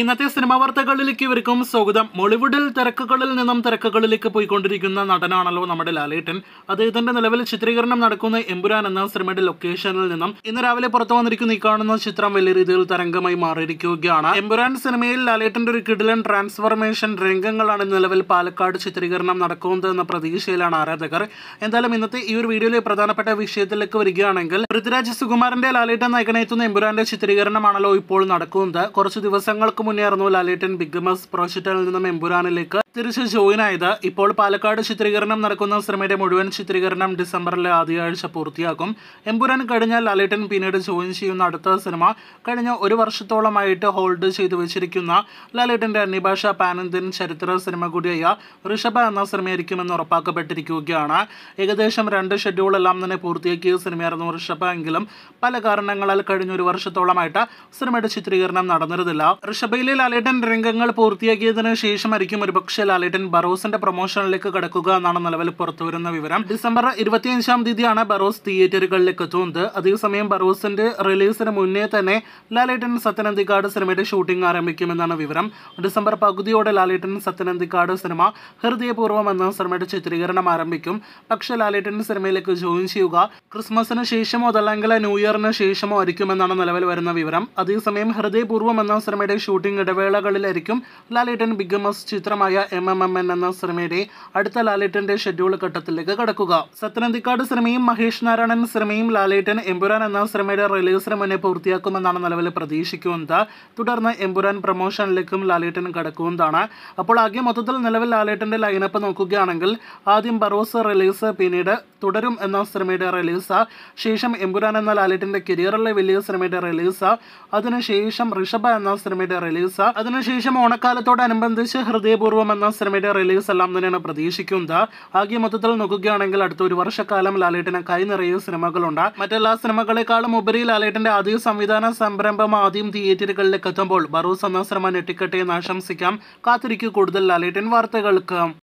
ഇന്നത്തെ സിനിമാ വാർത്തകളിലേക്ക് ഇവർക്കും സ്വാഗതം മോളിവുഡിൽ തിരക്കുകളിൽ നിന്നും തിരക്കുകളിലേക്ക് പോയിക്കൊണ്ടിരിക്കുന്ന നടനാണല്ലോ നമ്മുടെ ലാലേട്ടൻ അദ്ദേഹത്തിന്റെ നിലവിൽ ചിത്രീകരണം നടക്കുന്ന എമ്പുരാൻ എന്ന സിനിമയുടെ ലൊക്കേഷനിൽ നിന്നും ഇന്ന് രാവിലെ പുറത്തു വന്നിരിക്കുന്ന ഈ കാണുന്ന ചിത്രം വലിയ രീതിയിൽ തരംഗമായി മാറിയിരിക്കുകയാണ് എമ്പുരാൻ സിനിമയിൽ ലാലേട്ടന്റെ ഒരു കിടിലൻ ട്രാൻസ്ഫോർമേഷൻ രംഗങ്ങളാണ് നിലവിൽ പാലക്കാട് ചിത്രീകരണം എന്ന പ്രതീക്ഷയിലാണ് ആരാധകർ എന്തായാലും ഇന്നത്തെ ഈ ഒരു വീഡിയോയിലെ പ്രധാനപ്പെട്ട വിഷയത്തിലേക്ക് വരികയാണെങ്കിൽ പൃഥ്വിരാജ് സുകുമാരന്റെ ലാലേട്ടൻ നയകനെത്തുന്ന എമ്പുരാന്റെ ചിത്രീകരണമാണല്ലോ ഇപ്പോൾ നടക്കുന്നത് കുറച്ച് ദിവസങ്ങൾ മുന്നേറുന്നു ലാലേട്ടൻ ബിഗ് മസ് പ്രോഷിറ്റനിൽ നിന്നും മെമ്പുരാനിലേക്ക് തിരിച്ച് ജോയിൻ ആയത് ഇപ്പോൾ പാലക്കാട് ചിത്രീകരണം നടക്കുന്ന സിനിമയുടെ മുഴുവൻ ചിത്രീകരണം ഡിസംബറിലെ ആദ്യയാഴ്ച പൂർത്തിയാക്കും എമ്പുരാൻ കഴിഞ്ഞ ലാലേട്ടൻ പിന്നീട് ജോയിൻ ചെയ്യുന്ന അടുത്ത സിനിമ കഴിഞ്ഞ ഒരു വർഷത്തോളമായിട്ട് ഹോൾഡ് ചെയ്തു വെച്ചിരിക്കുന്ന ലാലേട്ടൻ്റെ അന്യഭാഷ പാനന്ദൻ ചരിത്ര സിനിമ കൂടിയായ ഋഷഭ എന്ന സിനിമയായിരിക്കുമെന്ന് ഉറപ്പാക്കപ്പെട്ടിരിക്കുകയാണ് ഏകദേശം രണ്ട് ഷെഡ്യൂളെല്ലാം തന്നെ പൂർത്തിയാക്കിയ സിനിമയായിരുന്നു ഋഷഭ എങ്കിലും പല കാരണങ്ങളാൽ കഴിഞ്ഞ ഒരു വർഷത്തോളമായിട്ട് സിനിമയുടെ ചിത്രീകരണം നടന്നിരുന്നില്ല ഋഷഭയിലെ ലാലേട്ടൻ രംഗങ്ങൾ പൂർത്തിയാക്കിയതിനു ശേഷമായിരിക്കും ഒരുപക്ഷെ പക്ഷേ ലാലേട്ടൻ ബറോസിന്റെ പ്രൊമോഷനിലേക്ക് കടക്കുക എന്നാണ് നിലവിൽ പുറത്തുവരുന്ന വിവരം ഡിസംബർ ഇരുപത്തിയഞ്ചാം തീയതിയാണ് ബറോസ് തിയേറ്ററുകളിലേക്ക് എത്തുന്നത് അതേസമയം ബറോസിന്റെ റിലീസിന് മുന്നേ തന്നെ ലാലേട്ടൻ സത്യനന്ദിക്കാട് സിനിമയുടെ ഷൂട്ടിംഗ് ആരംഭിക്കുമെന്നാണ് വിവരം ഡിസംബർ പകുതിയോടെ ലാലേട്ടൻ സത്യനന്ദിക്കാട് സിനിമ ഹൃദയപൂർവ്വം എന്ന സിനിമയുടെ ചിത്രീകരണം ആരംഭിക്കും പക്ഷേ ലാലേട്ടൻ സിനിമയിലേക്ക് ജോയിൻ ചെയ്യുക ക്രിസ്മസിന് ശേഷമോ അതല്ലെങ്കിൽ ന്യൂ ഇയറിന് ശേഷമോ ആയിരിക്കുമെന്നാണ് നിലവിൽ വരുന്ന വിവരം അതേസമയം ഹൃദയപൂർവ്വം എന്ന സിനിമയുടെ ഷൂട്ടിംഗ് ഇടവേളകളിലായിരിക്കും ലാലേട്ടൻ ബിഗ് മസ് ചിത്രമായ എം എം എം എൻ എന്ന സിനിമയുടെ അടുത്ത ലാലേട്ടന്റെ ഷെഡ്യൂൾ ഘട്ടത്തിലേക്ക് കടക്കുക സത്യനന്ദിക്കാട് സിനിമയും മഹേഷ് നാരായണൻ സിനിമയും ലാലേട്ടൻ എമ്പുരാൻ എന്ന സിനിമയുടെ റിലീസിന് മുന്നേ പൂർത്തിയാക്കുമെന്നാണ് നിലവിൽ പ്രതീക്ഷിക്കുന്നത് തുടർന്ന് എമ്പുരാൻ പ്രൊമോഷനിലേക്കും ലാലേട്ടൻ കടക്കുന്നതാണ് അപ്പോൾ ആകെ മൊത്തത്തിൽ നിലവിൽ ലാലേട്ടന്റെ ലൈനപ്പ് നോക്കുകയാണെങ്കിൽ ആദ്യം ബറോസ് റിലീസ് പിന്നീട് തുടരും എന്ന സിനിമയുടെ റിലീസ് ശേഷം എമ്പുരാൻ എന്ന ലാലേട്ടന്റെ കരിയറിലെ വലിയ സിനിമയുടെ റിലീസ് അതിനുശേഷം ഋഷഭ എന്ന സിനിമയുടെ റിലീസ് അതിനുശേഷം ഓണക്കാലത്തോടനുബന്ധിച്ച് ഹൃദയപൂർവ്വം ഒന്നാം സിനിമയുടെ റിലീസ് എല്ലാം തന്നെയാണ് പ്രതീക്ഷിക്കുന്നത് ആകെ മൊത്തത്തിൽ നോക്കുകയാണെങ്കിൽ അടുത്ത ഒരു വർഷക്കാലം ലാലേട്ടന് കൈ നിറയെ സിനിമകളുണ്ട് മറ്റെല്ലാ സിനിമകളെക്കാളും ഉപരി ലാലേട്ടന്റെ ആദ്യ സംവിധാന സംരംഭം ആദ്യം തിയേറ്ററുകളിലേക്ക് എത്തുമ്പോൾ ബറൂസ് എന്ന സിനിമ ഞെട്ടിക്കട്ടെ എന്ന് ആശംസിക്കാം കാത്തിരിക്കൂ കൂടുതൽ ലാലേട്ടൻ വാർത്തകൾക്ക്